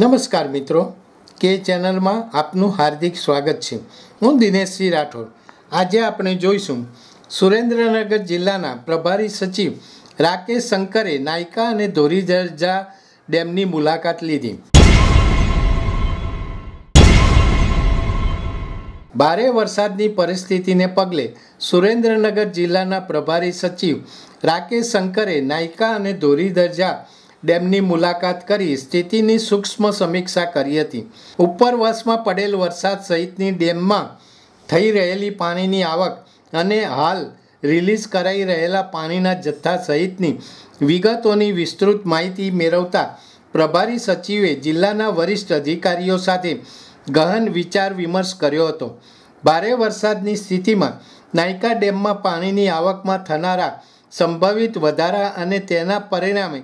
નમસ્કાર મિત્રો કે ચેનલમાં આપનું હાર્દિક સ્વાગત છે હું દિનેશસિંહ રાઠોડ આજે આપણે જોઈશું સુરેન્દ્રનગર જિલ્લાના પ્રભારી સચિવ રાકેશ શંકરે નાયકા અને ધોરીધરજા ડેમની મુલાકાત લીધી ભારે વરસાદની પરિસ્થિતિને પગલે સુરેન્દ્રનગર જિલ્લાના પ્રભારી સચિવ રાકેશ શંકરે નાયકા અને દરજા ડેમની મુલાકાત કરી સ્થિતિની સૂક્ષ્મ સમીક્ષા કરી હતી ઉપરવાસમાં પડેલ વરસાદ સહિતની ડેમમાં થઈ રહેલી પાણીની આવક અને હાલ રિલીઝ કરાઈ રહેલા પાણીના જથ્થા સહિતની વિગતોની વિસ્તૃત માહિતી મેળવતા પ્રભારી સચિવે જિલ્લાના વરિષ્ઠ અધિકારીઓ સાથે ગહન વિચાર વિમર્શ કર્યો હતો ભારે વરસાદની સ્થિતિમાં નાયકા ડેમમાં પાણીની આવકમાં થનારા સંભવિત વધારા અને તેના પરિણામે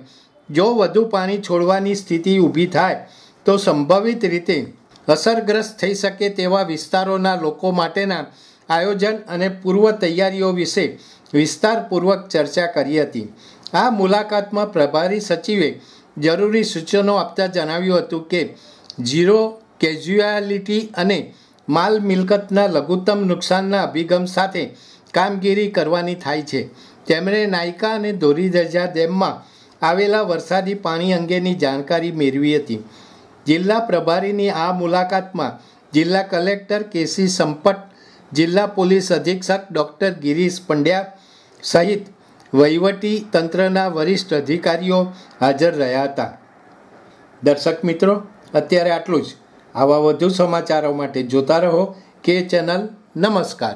જો વધુ પાણી છોડવાની સ્થિતિ ઊભી થાય તો સંભવિત રીતે અસરગ્રસ્ત થઈ શકે તેવા વિસ્તારોના લોકો માટેના આયોજન અને પૂર્વ તૈયારીઓ વિશે વિસ્તારપૂર્વક ચર્ચા કરી હતી આ મુલાકાતમાં પ્રભારી સચિવે જરૂરી સૂચનો આપતા જણાવ્યું હતું કે ઝીરો કેઝ્યુઆલિટી અને માલ મિલકતના લઘુત્તમ નુકસાનના અભિગમ સાથે કામગીરી કરવાની થાય છે તેમણે નાયકા અને ધોરી ધોરીધજા ડેમમાં આવેલા વરસાદી પાણી અંગેની જાણકારી મેળવી હતી જિલ્લા પ્રભારીની આ મુલાકાતમાં જિલ્લા કલેક્ટર કેસી સંપટ જિલ્લા પોલીસ અધિક્ષક ડૉક્ટર ગિરીશ પંડ્યા સહિત વહીવટી તંત્રના વરિષ્ઠ અધિકારીઓ હાજર રહ્યા હતા દર્શક મિત્રો અત્યારે આટલું જ આવા વધુ સમાચારો માટે જોતા રહો કે ચેનલ નમસ્કાર